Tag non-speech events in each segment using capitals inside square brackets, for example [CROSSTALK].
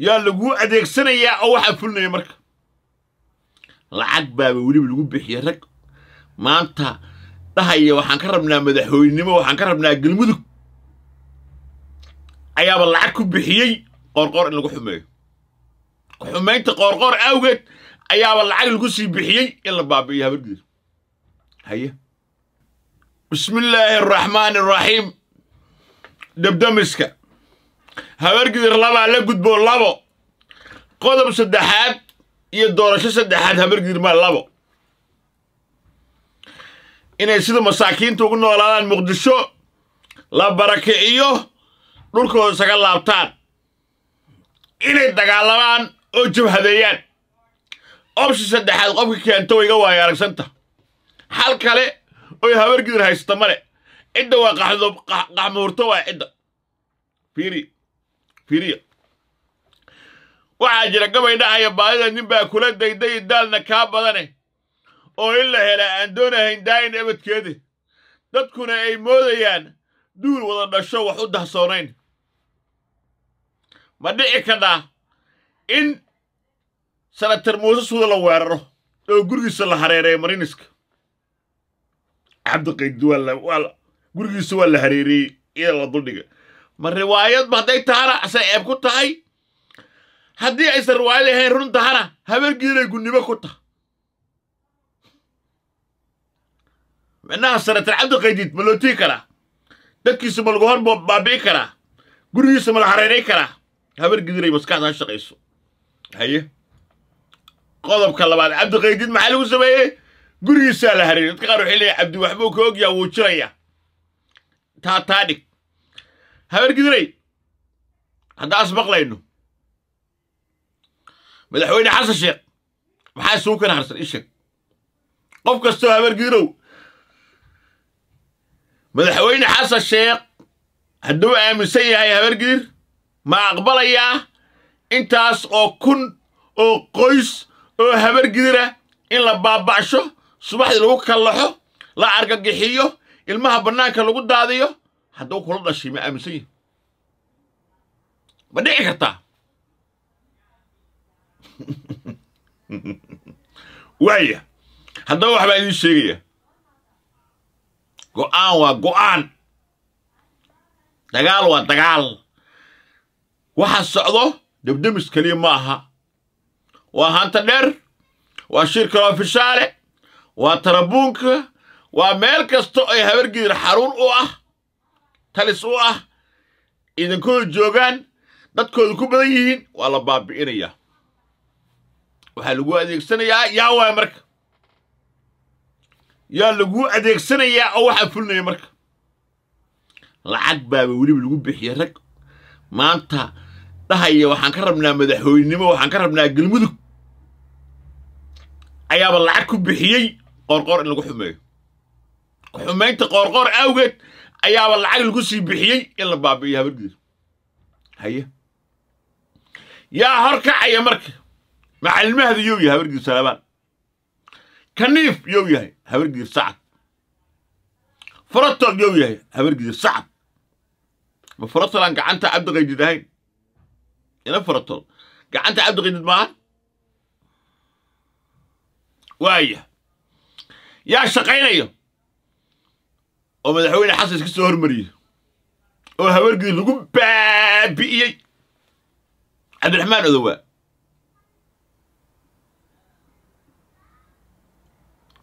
yaa laguu adeegsanayaa oo waxaa fulinaya marka lacag baaba weliba lagu bixiye rag maanta dhahaya waxaan ka rabnaa madaxweynenimo waxaan ka rabnaa galmudug ayaaba lacag ku bixiyey qoorqoor in lagu xumeeyo xumaynta qoorqoor awgeed ayaaba lacag lagu sii bixiyey in la baabi'iyo habargeeda haye bismi illaahi araxmaani araxiim dabdamiska habargidir labaa la gudbo labo qodob saddexaad iyo doorasho saddexaad habargidir maa labo inay sida masaakiinta ugu noolaadaan muqdisho la barakiciyo dhulkooda isaga laabtaan inay dagaalamaan oo jabhadeeyaan obshi saddexaad qofka keento way iga waaya aragsanta xal kale oy habargidir haysata male cidda waa qaxmuhurto waa cidda fiiri fiiriya waxaa jira gabay dhacaya baadida nin baa kula dayday daalna kaa badane oo in la hela aan doonahayn daayin ebadkeede dadkuna ay moodayaan duul wada dhasho wax u dahsoonayn ma dhici kadhaa in sanatar muuse suuda la weeraro oo gurigiisa la hareereeyo mariniska cabdiqayd gurigiisa waa la hareereeyey iyada la duldhiga ma riwaayadba hadday tahana say eeb ku tahay haddii aysan riwaayad ahayn run tahana habeenkiinay gunnimo ku tahay micnaha saratarcabdi qaydid ma loo karaa dadkiisa ma lagu hor baabi'i karaa gurigiisa ma la hareerayn karaa habargidiray ha shaqayso haye qodobka labaad cabdiqaydid maxaa lagu sameeyey gurigiisaa la hareeray dadka qaar waxay leeyahay cabdi waxbuu ka ogyaa wuu jiraya taa taa dhig habargidinay haddaas maqlayno madaxweyne xasan sheekh maxaa isugu kana harsan ii qof kastoo habargidow madaxweyne xasan sheekh hadduu aaminsan yahay habargidir ma aqbalayaa intaas oo kun oo qoys oo habargidira ah in la baabacsho subaxdii lagu kallaxo la argagixiyo ilmaha bannaanka lagu daadiyo hadduu kula dhashay ma aaminsan yihin ma dhici kartaa [LAUGHS] waaya haddaba waxbaa idin sheegaya go'aan waa go'aan dagaal waa dagaal waxa socdo debdemis keliya ma aha waa hanta dheer waa shirka waafishaale waa tarabuunka waa meel kasta ay habargeedar xaruun u ah talis u ah idinkooda joogaan dadkooda ku badan yihiin waa la baabi'inayaa waxaa lagu adeegsanayaa yaa waaya marka yaa laguu adeegsanayaa oo waxaa fulinaya marka lacag baaba weliba lagu bixiyay rag maanta dhahaya waxaan ka rabnaa madaxweynenimo waxaan ka rabnaa galmudug ayaaba lacag ku bixiyey qoorqoor in lagu xumeeyo ku xumaynta qoorqoor awgeed ayaaba lacag lagu sii bixiyey in la baabi'iyo habadhgeeda haye yaa hor kacaya marka macalmahda yow yahay habargiir salaabaan kaniif yow yahay habargiir sacad faratood yow yahay habargiir sacad ma faratoodaan gacanta cabdiqaydid ahayn ina faratood gacanta cabdiqaydid maaha waaya yaa shaqaynayo oo madaxweyne xasan iska soo hormariyey oo haweenkii lagu baabi'iyey cabdiraxmaan odowaa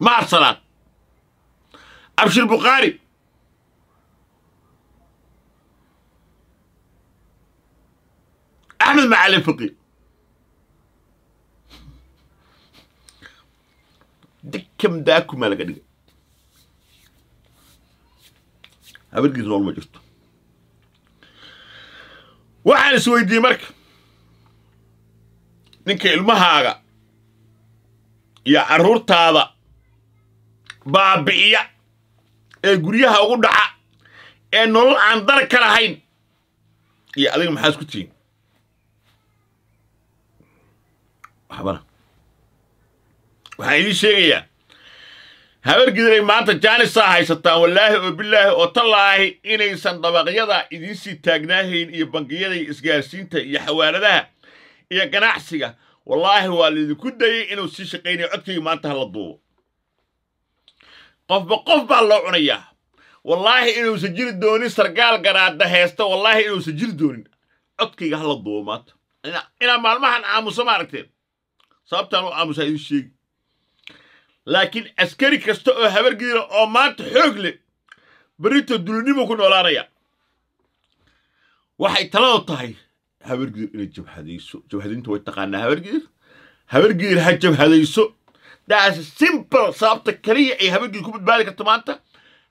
mahad salaad cabshir bukhaari axmed macalin fiqi dikam daakumaa laga dhigay haweenkiis nool ma jirto waxaan isweydiiyey marka ninka ilmahaaga iyo carruurtaada baabi'iya ee guryaha ugu dhaca ee nolol aan dar ka lahayn iyo adiga maxaa ku tihiin waxbana waxaan idiin sheegayaa habargidanay maanta jaanisaa haysataa wallaahi oo bilaahi oo talaahi inaysan dabaqyada idiinsii taagnaahayn iyo bangiyaday isgaarsiinta iyo xawaaladaha iyo ganacsiga wallaahi waa laidinku dayay inuu sii shaqaynaya codkayga maanta hala duubo qofba qof baa loo cunayaa wallaahi inuusan jiri doonin sargaal garaada heesta wallaahi inuusan jiri doonin codkayga hala duubo maanta inaa maalmahan aamuso maaragteen sababtaan u aamusaa idin sheegi laakiin askari kasta oo habargiira oo maanta xoog leh berrito dulinimo ku noolaanaya waxay talada tahay habargiir inay jabhadayso jabhadaynta way taqaanaa habargiir habargiir ha jabhadayso daas simbal sababta keliya ay habargiir ku badbaadi karto maanta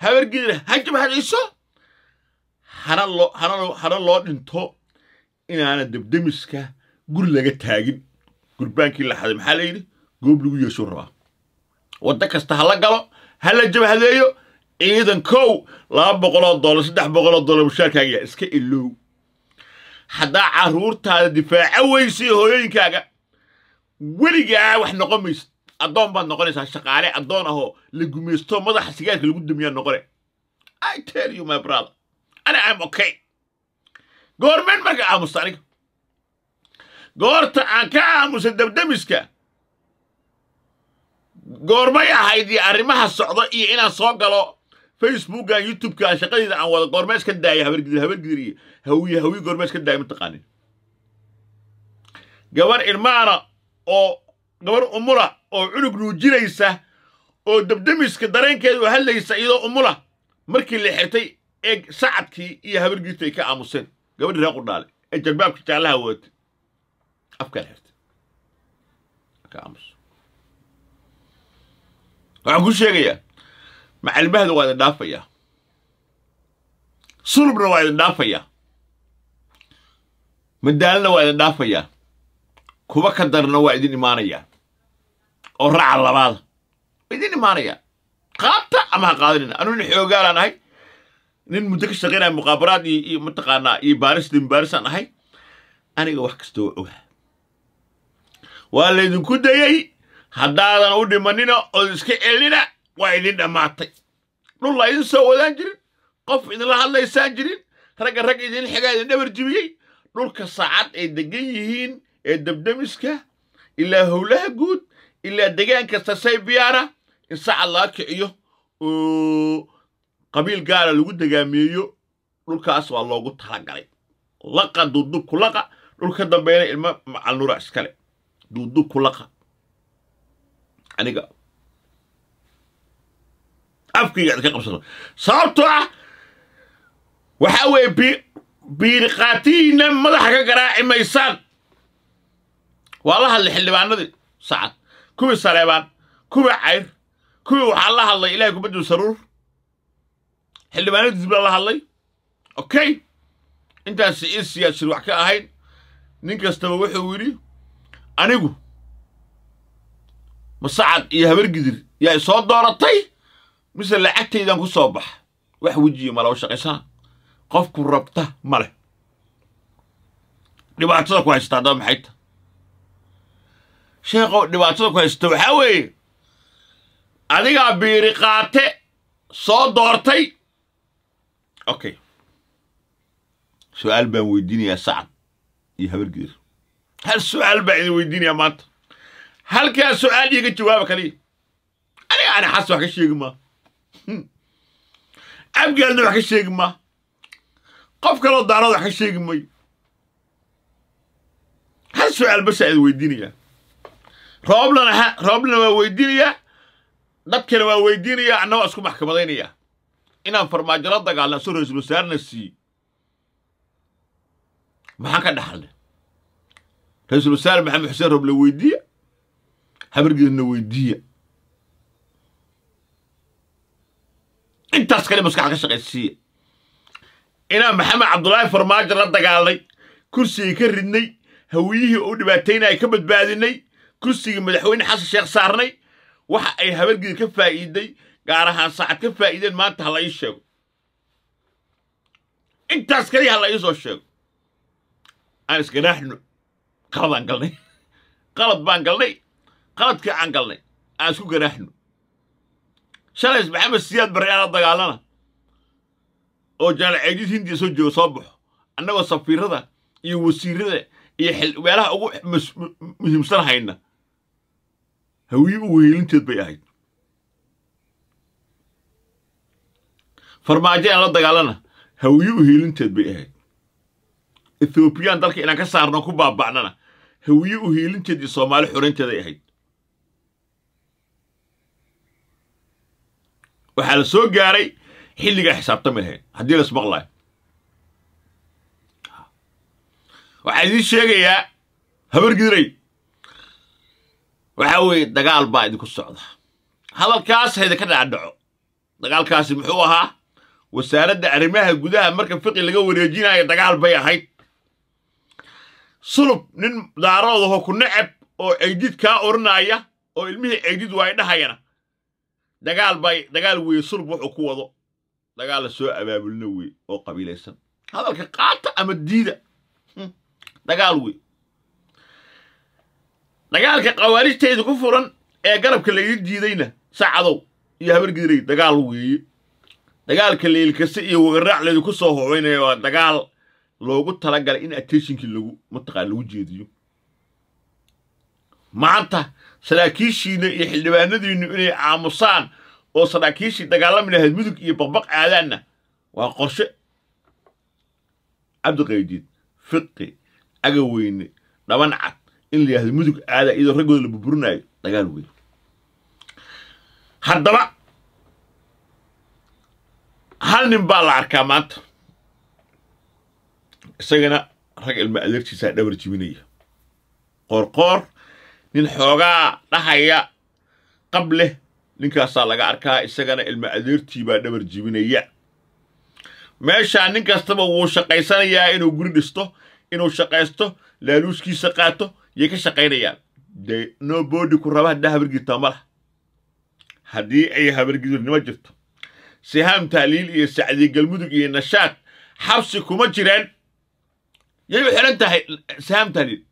habargiir ha jabhadayso hana loo hana loo dhinto inaana debdemiska guri laga taagin gurbaankii la xaday maxaa la yidhi goob lagu yeesho rabaa waddo kasta ha la galo ha la jabhadeeyo ciidan kow laba boqoloo dollar saddex boqoloo dollar mushaarkaaga iska ilow haddaa carruurtaada difaaco weysiyo hooyooyinkaaga weligaa ah wax noqon maysa addoon baad noqonaysaa shaqaale addoon ahoo la gumaysto madaxa sigaarka lagu damiyaa noqone i tell you my brother ani im okay goormeen marka aamusta aniga goorta aan ka aamusa dabdamiska goormay ahayd iyo arrimaha socdo iyo inaan soo galo facebookan youtube-kan shaqadeeda aan wada goormees ka daaya habargidiri hawiye hawiye goormees iska daaya mataqaanin gabar ilmaana oo gabar umula oo cunug nuujinaysa oo dabdamiska dareenkeeda oo hadlaysa iyadoo umula markii la xirtay ee sacadkii iyo habargiirta ay ka aamuseen gabadhi reequ dhaale ee jalbaabka jaalaha wata afkaa xirtay waxaan ku sheegayaa macalmahada waa idin dhaafayaa sulubna waa idin dhaafayaa madaalana waa idin dhaafayaa kuwa ka darna waa idin imaanayaa oo raaca labaada waa idin imaanayaa qaata ama ha qaadanina anuu nin xoogaalaan ahay nin muddo ka shaqaynaya muqaabaraad iyo mataqaanaa iyo baaris dimbaarisaan ahay aniga wax kasta oo ogaa waa laydinku dayey haddaadan u dhimanina ood iska celinina waa idin dhammaatay dhul la idin soo wadaan jirin qof idinla hadlaysaan jirin ragga rag idin xigaa idin dhabar jibiyey dhulka saacad ay degan yihiin ee debdemiska ilaa howlaha guud ilaa degaanka sasaybiyaana in saacad laga kiciyo oo qabiil gaara lagu degaameeyo dhulkaas waa loogu talagalay laqa duudub kulaqa dhulka dambeena ilmo macal iskale duudub ku aniga afkayga ka qabsano sababto ah waxaa weeye biirikaatiina madaxa ka garaaci maysaan waa la hadlay xildhibaanadii sacad kuwii saleebaan kuwii cayr kuwii waxaa la hadlay ilahay kubaddu saruur xildhibaanadiis baa la hadlay okay intaasi ii siyaasir wax ka ahayn nin kastaba wuxuu yidhi anigu masacad iyo habargidir yaa isoo dooratay mise lacagtaydan ku soo baxa wax wejiya male oo shaqaysaa qofku rabta ma leh dhibaatada ku haysta haddaba maxay ta sheekhow dhibaatada ku haysata waxaa weeye adigaa biiri qaate soo doortay okay su-aal baan weydiinayaa sacad iyo habargidir hal su-aal baan idin weydiinayaa maanta halkaa su-aal iiga jawaaba kaliya aniga ana xas wax ka sheegi maa hmm. abgaalna wax ka sheegi maa qof kaloo daarada wax ka sheegi mayo hal su-aal basaa id weydiinayaa rooblana ha rooblana waa weydiinayaa dadkana waa weydiinayaa anna waa isku maxkamadaynayaa inaan farmaajo la dagaalna soo ra-iisul wasaarena siiye maxaan ka dhaxalna ra-iisul wasaare maxamed xuseen rooble weydiiya habargeedna weydiiya intaas kale maskax ka shaqaysiiya inaan maxamed cabdulaahi farmaajo la dagaalnay kursigii ka ridnay hawiyihii uu dhibaataynaya ka badbaadinay kursigii madaxweyne xasan sheekh saarnay waxa ay habargeed ka faa'iiday gaar ahaan saacad ka faa'iideen maanta ha la ii sheego intaas kaliya ha la ii soo sheego aan isganaaxno qaladaan galnay qalad baan galnay [LAUGHS] qaladkii aan galnay aan isku garaaxno shalays maxamed siyaad barre anaa dagaalana oo janaal ceydiid hindiya soo jooga soo baxo annagoo safiirada iyo wasiirada iyo meelaha ugu muhiimsan hayna hawiye u weheelinteed bay ahayd farmaajo aan la dagaalana hawiye u heelinteed bay ahayd ethoobiyan dalka inaan ka saarno ku baaba'nana hawiye u heelinteed iyo soomaali xoraynteeday ahayd waxaa la soo gaaray xilligaa xisaabtami lahayd haddii lasmaqlayo waxaa idiin sheegayaa habargidray waxaa weeye dagaal baa idinku socda hadalkaas haydinka dhacdhaco dagaalkaasi muxuu ahaa wasaaradda arrimaha gudaha marka fiqi laga wareejinaayo dagaal bay ahayd sulub nin daaroodahoo ku nacab oo ceydid kaa oranaaya oo ilmihii ceydid waa idhahayana dagaal bay dagaal weeye sulb wuxuu ku wado dagaal la soo abaabulina wey oo qabiilaysan hadalka qaata ama diida hmm. dagaal wey dagaalka khawaarijtayda ku furan ee garabka laydii diidayna saacadow iyo habargidiray dagaal weeye dagaalka leelkase iyo wagaraac laydi ku soo hobaynaya waa dagaal loogu talagalay in attentionkii lagu mataqaa lagu jeediyo maanta saraakiishiina iyo xildhibaanadiinnu inay caamusaan oo saraakiishii dagaalami lahayd mudug iyo baqbaq aadaanna waa qorshe cabdiqaydiid fiqi agaweyne dhaban cad in la yidhahdo mudug aadaa iyadoo raggooda la burburinaayo dagaal weyn haddaba hal nin baa la arkaa maanta isagana rag ilma adeertiisa dhabar jibinaya qoorqoor nin xoogaa dhahaya qab leh ninkaasaa laga arkaa isagana ilmo adeertii baa dhabar jibinaya meeshaa nin kastaba wuu shaqaysanayaa inuu guri dhisto inuu shaqaysto laaluuskiisa qaato yay ka shaqaynayaan dee nobody ku raba haddaa habargidtaa ma laha haddii ay habargidurnimo jirto sihaam taaliil iyo sacdiye galmudug iyo nashaad xabsi kuma jireen yay u xidhan tahay sihaam taaliil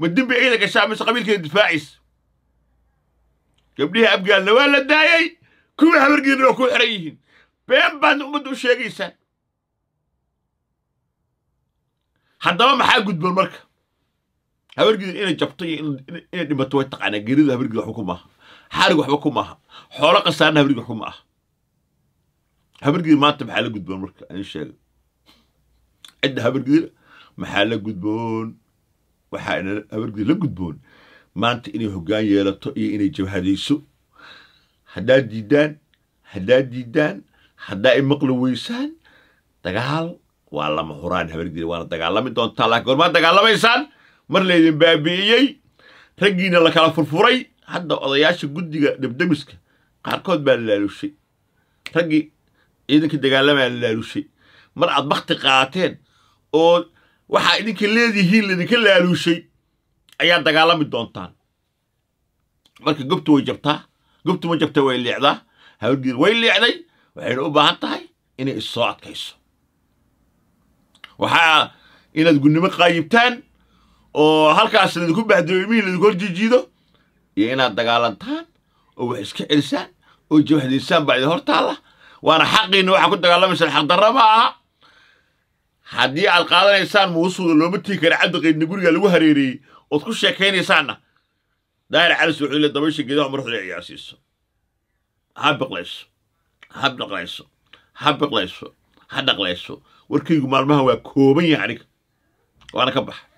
ma dembi ciidan gashaa mise qabiilkeeda difaaciis gabdhihii abgaalna waa la daayey kuwa habargeedna waa ku xiran yihiin been baadna ummadda u sheegaysaan haddaba maxaa gudboon marka habargeeda inay jabto iyo inay dhimato way taqaanaa geeridu habargeeda waxba ku maaha xaarig waxba ku maaha xoolo qasaarna habargeed wax ku ma aha habargeeda maanta maxaa la gudboon marka ani sheega cidda maxaa la gudboon waxa aynan la gudboon maanta inay hoggaan yeelato iyo inay jabhadayso haddaad diidaan haddaad diidaan haddaa i maqlo weysaan dagaal waa lama huraan habargdiina waana dagaalami doontaa laakin gormaa dagaalamaysaan mar laydin baabi'iyey raggiina lakala furfuray hadda odayaasha guddiga debdemiska qaarkood baa la laalushay raggii ciidankii dagaalamaa la laalushay mar aad bakti qaateen oo waxaa idinka leedihiin laydinka laaluushay ayaa dagaalami doontaan marka gobtu way jabtaa gobtu ma jabta way liicdaa hawdgeed way liicday waxayna u baahan tahay inay issoo adkayso waxaa inaad gunnimo qaayibtaan oo halkaas laydinku bahdiyo laidinku laydinku horjijiido iyo inaad dagaalantaan oo wax iska celisaan oo jabhdaysaan baa idin hortaalla waana xaqiina waxaa ku dagaalamaysaan xaqdarra ma aha haddii aad qaadanaysaan muusuuda looma tiin kara cabdiqaydna guriga lagu hareereeyey ood ku sheekaynaysaanna daahir calis wuxuu le dabaysha geedaha murxda ciyaasiiso ha biqlayso ha dhaqlayso ha biqlayso ha dhaqlayso warkaygu maalmaha waa kooban yahay aniga waana ka baxa